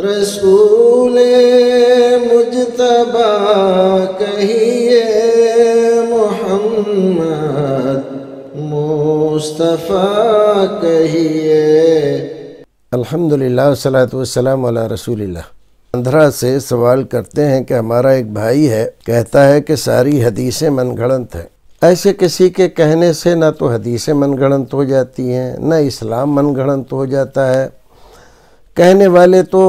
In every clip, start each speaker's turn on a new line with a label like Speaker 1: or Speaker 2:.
Speaker 1: रसूल तबा कहिए मोहम्मद मुस्तफ़ा कहिए अल्हम्दुलिल्लाह सलात वसलाम अला रसूलिल्लाह अंधरा से सवाल करते हैं कि हमारा एक भाई है कहता है कि सारी हदीसें मनगढ़ंत हैं ऐसे किसी के कहने से ना तो हदीसें मनगढ़ंत हो जाती हैं ना इस्लाम मनगढ़ंत हो जाता है कहने वाले तो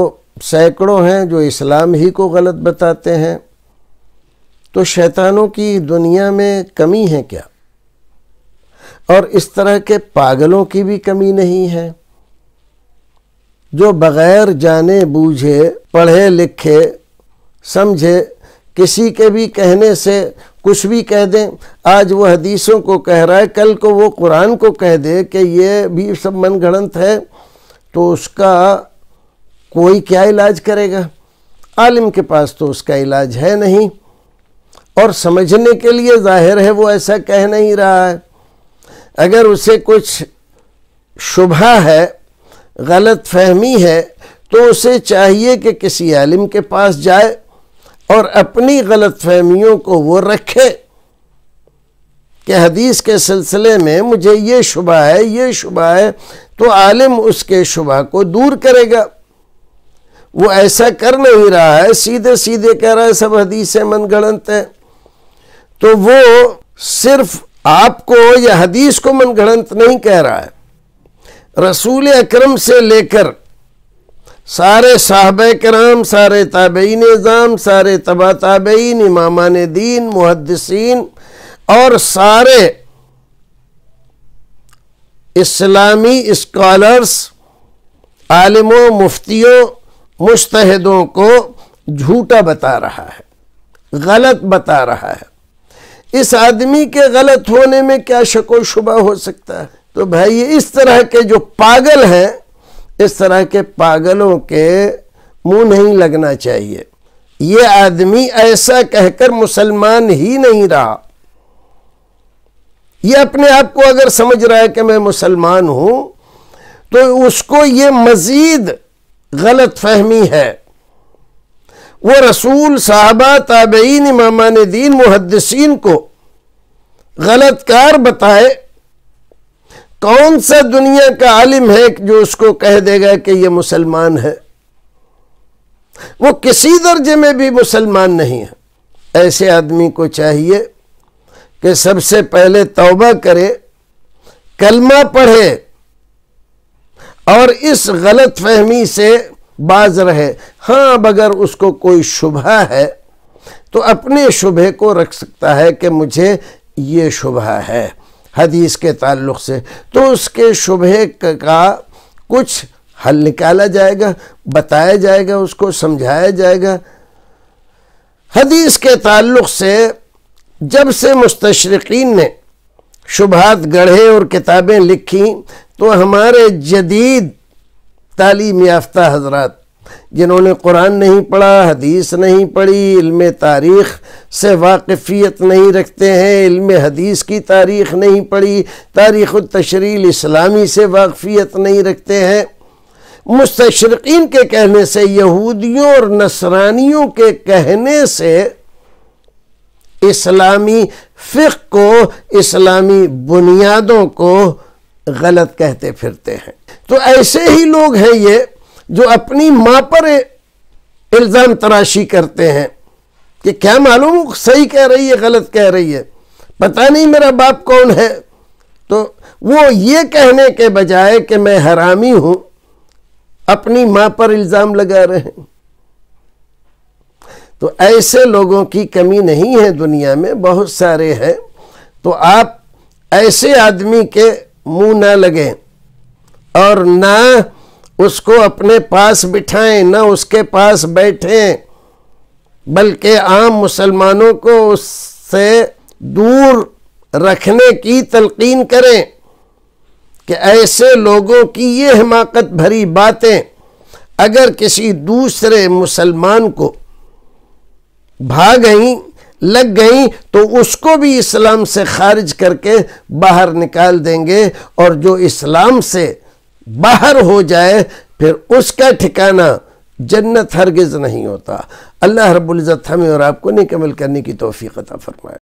Speaker 1: सैकड़ों हैं जो इस्लाम ही को गलत बताते हैं तो शैतानों की दुनिया में कमी है क्या और इस तरह के पागलों की भी कमी नहीं है जो बग़ैर जाने बूझे पढ़े लिखे समझे किसी के भी कहने से कुछ भी कह दें आज वो हदीसों को कह रहा है कल को वो कुरान को कह दे कि ये भी सब मनगढ़ंत है तो उसका कोई क्या इलाज करेगा आलिम के पास तो उसका इलाज है नहीं और समझने के लिए जाहिर है वो ऐसा कह नहीं रहा है अगर उसे कुछ शुभा है गलत फहमी है तो उसे चाहिए कि किसी आलिम के पास जाए और अपनी गलत फहमियों को वो रखे कि हदीस के सिलसिले में मुझे ये शुबा है ये शुबा है तो आलिम उसके शुभ को दूर करेगा वो ऐसा कर नहीं रहा है सीधे सीधे कह रहा है सब हदीसें गणत है तो वो सिर्फ आपको या हदीस को गणत नहीं कह रहा है रसूल अक्रम से लेकर सारे साहब कराम सारे ताबई निज़ाम सारे तबा ताबईन इमामान दीन मुहदसिन और सारे इस्लामी इस्कॉलर्स आलमों मुफ्तियों मुस्तहदों को झूठा बता रहा है गलत बता रहा है इस आदमी के गलत होने में क्या शको शुबा हो सकता है तो भाई इस तरह के जो पागल हैं इस तरह के पागलों के मुंह नहीं लगना चाहिए ये आदमी ऐसा कहकर मुसलमान ही नहीं रहा ये अपने आप को अगर समझ रहा है कि मैं मुसलमान हूं तो उसको ये मजीद गलत फहमी है वो रसूल साहबा ताबेन इमामान दीन मुहदसिन को गलत कार बताए कौन सा दुनिया का आलिम है जो उसको कह देगा कि ये मुसलमान है वो किसी दर्जे में भी मुसलमान नहीं है ऐसे आदमी को चाहिए कि सबसे पहले तौबा करे कलमा पढ़े और इस गलत फहमी से बाज रहे हाँ अब अगर उसको कोई शुभा है तो अपने शुभे को रख सकता है कि मुझे ये शुभा है हदीस के ताल्लुक से तो उसके शुभे का कुछ हल निकाला जाएगा बताया जाएगा उसको समझाया जाएगा हदीस के ताल्लुक से जब से मुस्तशरकिन ने शुभात गढ़े और किताबें लिखी तो हमारे जदीद तालीम याफ्ता हजरात जिन्होंने कुरान नहीं पढ़ा हदीस नहीं पढ़ी इल्म तारीख़ से वाकफ़ियत नहीं रखते हैं इल्म हदीस की तारीख़ नहीं पढ़ी तारीख़ तशरील इस्लामी से वाकफ़ियत नहीं रखते हैं मुस्तशरकिन के कहने से यहूदियों और नसरानियों के कहने से इस्लामी फ़िक को इस्लामी बुनियादों को गलत कहते फिरते हैं तो ऐसे ही लोग हैं ये जो अपनी माँ पर इल्ज़ाम तराशी करते हैं कि क्या मालूम सही कह रही है गलत कह रही है पता नहीं मेरा बाप कौन है तो वो ये कहने के बजाय कि मैं हरामी हूँ अपनी माँ पर इल्ज़ाम लगा रहे हैं तो ऐसे लोगों की कमी नहीं है दुनिया में बहुत सारे हैं तो आप ऐसे आदमी के मुंह ना लगे और ना उसको अपने पास बिठाएं ना उसके पास बैठें बल्कि आम मुसलमानों को उससे दूर रखने की तलकीन करें कि ऐसे लोगों की ये हिमाकत भरी बातें अगर किसी दूसरे मुसलमान को भाग गईं लग गई तो उसको भी इस्लाम से खारिज करके बाहर निकाल देंगे और जो इस्लाम से बाहर हो जाए फिर उसका ठिकाना जन्नत हरगिज़ नहीं होता अल्लाह रब्ज़त हमें और आपको निकमल करने की तोफ़ी अता फरमाए